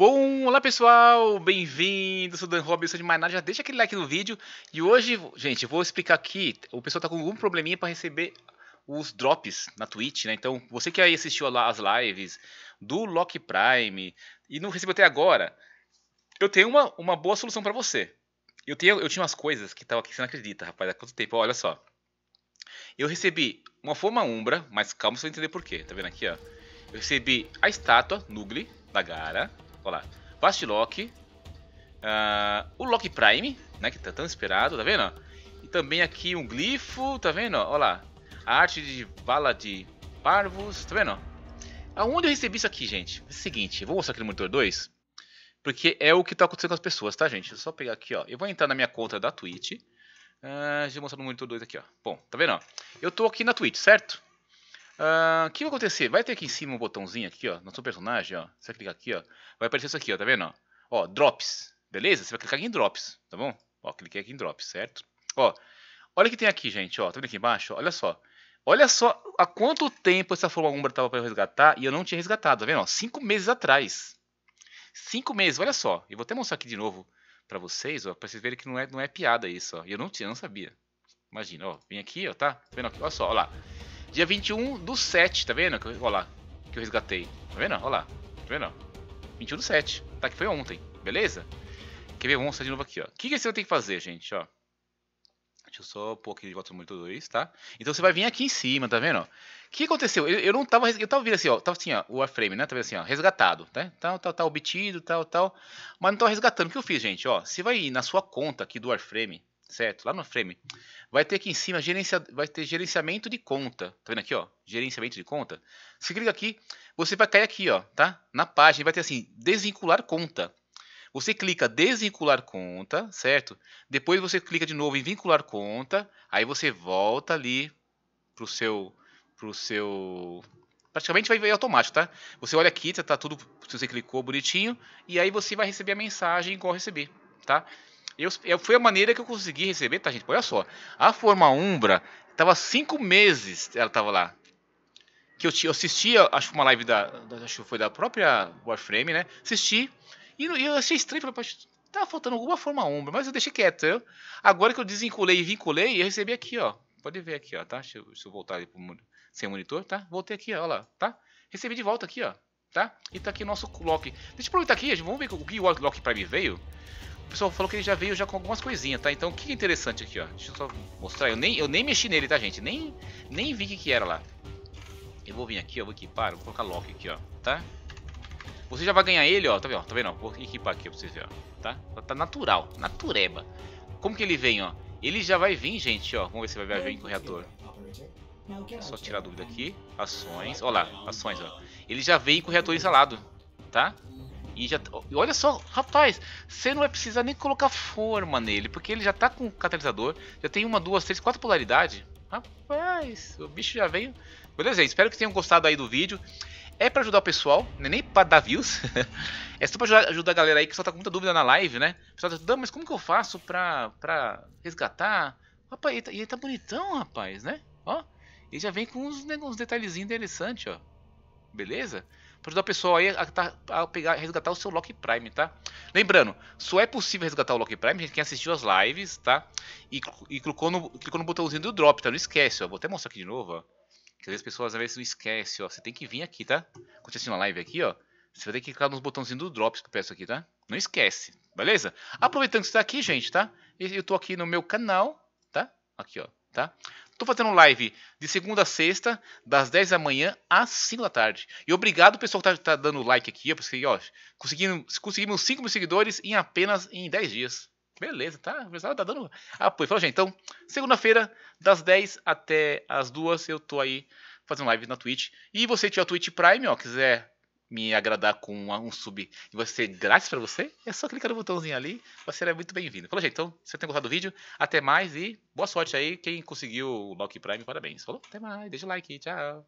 Bom, olá pessoal, bem-vindo, sou Dan Robinson de Maná, já deixa aquele like no vídeo e hoje, gente, eu vou explicar aqui, o pessoal tá com algum probleminha para receber os drops na Twitch, né, então você que aí assistiu as lives do Lock Prime e não recebeu até agora, eu tenho uma, uma boa solução para você. Eu, tenho, eu tinha umas coisas que tava aqui, você não acredita, rapaz, há quanto tempo, olha só. Eu recebi uma forma umbra, mas calma, você vai entender por quê, tá vendo aqui, ó. Eu recebi a estátua Nugli, da Gara, Olha lá. Lock, Uh, o Lock Prime, né? Que tá tão esperado, tá vendo? E também aqui um glifo, tá vendo? Olha lá. A arte de Bala de parvos, tá vendo? Aonde eu recebi isso aqui, gente? É o seguinte, eu vou mostrar aqui no monitor 2. Porque é o que tá acontecendo com as pessoas, tá, gente? Eu só pegar aqui, ó. Eu vou entrar na minha conta da Twitch. Uh, deixa eu mostrar no monitor 2 aqui, ó. Bom, tá vendo? Ó? Eu tô aqui na Twitch, certo? Ah, o que vai acontecer? Vai ter aqui em cima um botãozinho aqui, ó, no seu personagem, ó. Você clicar aqui, ó, vai aparecer isso aqui, ó, tá vendo? Ó, ó drops, beleza? Você vai clicar aqui em drops, tá bom? Ó, cliquei aqui em drops, certo? Ó, olha o que tem aqui, gente, ó, tá vendo aqui embaixo? Olha só. Olha só há quanto tempo essa forma umbra estava para resgatar e eu não tinha resgatado, tá vendo? Ó, cinco meses atrás. Cinco meses, olha só. Eu vou até mostrar aqui de novo para vocês, ó, para vocês verem que não é, não é piada isso, ó. Eu não tinha, não sabia. Imagina, ó, vem aqui, ó, tá? Tá vendo aqui? Olha só, olha lá. Dia 21 do 7, tá vendo? Olha lá, que eu resgatei. Tá vendo? Olha lá, tá vendo? 21 do 7, tá? Que foi ontem, beleza? Quer ver? Vamos mostrar de novo aqui, ó. O que, que você vai ter que fazer, gente, ó? Deixa eu só pôr aqui de volta muito dois, tá? Então você vai vir aqui em cima, tá vendo? O que aconteceu? Eu, eu não tava. Eu tava vendo assim, ó. Tava assim, ó. O wireframe, né? Tava tá assim, ó. Resgatado, né? Tal, tal, tal. Obtido, tal, tal. Mas não tava resgatando. O que eu fiz, gente? Ó. Você vai na sua conta aqui do Warframe certo? Lá no frame. Vai ter aqui em cima gerencia, vai ter gerenciamento de conta. Tá vendo aqui, ó? Gerenciamento de conta. Você clica aqui, você vai cair aqui, ó, tá? Na página vai ter assim, desvincular conta. Você clica desvincular conta, certo? Depois você clica de novo em vincular conta, aí você volta ali pro seu pro seu praticamente vai vir automático, tá? Você olha aqui, tá, tá tudo, se você clicou bonitinho, e aí você vai receber a mensagem igual receber tá? Eu, eu, foi a maneira que eu consegui receber, tá, gente? Olha só. A forma Umbra tava cinco meses, ela tava lá. Que eu, eu assistia, acho que uma live da, Acho que foi da própria Warframe, né? Assisti. E, e eu achei estranho, falei, tá faltando alguma forma Umbra, mas eu deixei quieto. Eu, agora que eu desencolei e vinculei, eu recebi aqui, ó. Pode ver aqui, ó, tá? Deixa eu, deixa eu voltar ali pro, sem monitor, tá? Voltei aqui, ó, lá, tá? Recebi de volta aqui, ó tá? E tá aqui o nosso lock. Deixa eu aproveitar aqui, gente. vamos ver o que o lock para mim veio. O pessoal falou que ele já veio já com algumas coisinhas, tá? Então o que é interessante aqui, ó. Deixa eu só mostrar. Eu nem, eu nem mexi nele, tá, gente? Nem, nem vi o que, que era lá. Eu vou vir aqui, ó. Vou equipar. Vou colocar lock aqui, ó. Tá? Você já vai ganhar ele, ó. Tá vendo? Ó, tá vendo? Ó, vou equipar aqui pra vocês verem, ó. Tá? Tá, tá natural. Natureba. Como que ele vem, ó? Ele já vai vir, gente, ó. Vamos ver se vai vir com o reator. Só tirar a dúvida aqui. Ações. Ó lá. Ações, ó. Ele já vem com o reator instalado. Tá? E já, olha só, rapaz, você não vai precisar nem colocar forma nele, porque ele já tá com catalisador, já tem uma, duas, três, quatro polaridades. Rapaz, o bicho já veio. Beleza, espero que tenham gostado aí do vídeo. É para ajudar o pessoal, não é nem para dar views. é só para ajudar, ajudar, a galera aí que só tá com muita dúvida na live, né? O pessoal tá dando, mas como que eu faço pra, pra resgatar? Rapaz, ele tá, ele tá bonitão, rapaz, né? Ó, ele já vem com uns, né, uns detalhezinhos interessantes, ó. Beleza? para ajudar o pessoal aí a, tá, a, pegar, resgatar o seu Lock Prime, tá? Lembrando, só é possível resgatar o Lock Prime quem assistiu as lives, tá? E, e clicou, no, clicou no botãozinho do drop, tá? Não esquece, ó. Vou até mostrar aqui de novo, ó. Que às vezes as pessoas às vezes não esquecem, ó. Você tem que vir aqui, tá? Quando você assistir uma live aqui, ó. Você vai ter que clicar nos botãozinhos do drops que eu peço aqui, tá? Não esquece, beleza? Aproveitando que você tá aqui, gente, tá? Eu tô aqui no meu canal, tá? Aqui, ó, tá? Estou fazendo live de segunda a sexta, das 10 da manhã às 5 da tarde. E obrigado, pessoal, que está tá dando like aqui. Eu consegui, ó, conseguimos, conseguimos 5 mil seguidores em apenas em 10 dias. Beleza, tá? O pessoal tá dando apoio. Falou, gente, então, segunda-feira, das 10 até as 2, eu tô aí fazendo live na Twitch. E você tiver o Twitch Prime, ó, quiser me agradar com um sub e vai ser grátis para você, é só clicar no botãozinho ali, você é muito bem-vindo. Falou, gente, então, se você tem gostado do vídeo, até mais e boa sorte aí. Quem conseguiu o Loki Prime, parabéns. Falou, até mais, deixa o like, tchau.